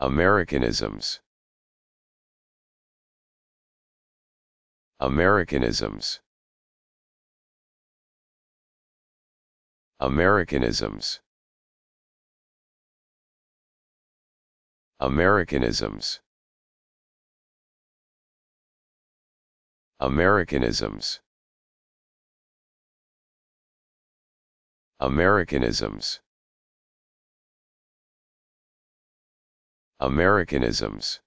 Americanisms Americanisms Americanisms Americanisms Americanisms Americanisms Americanisms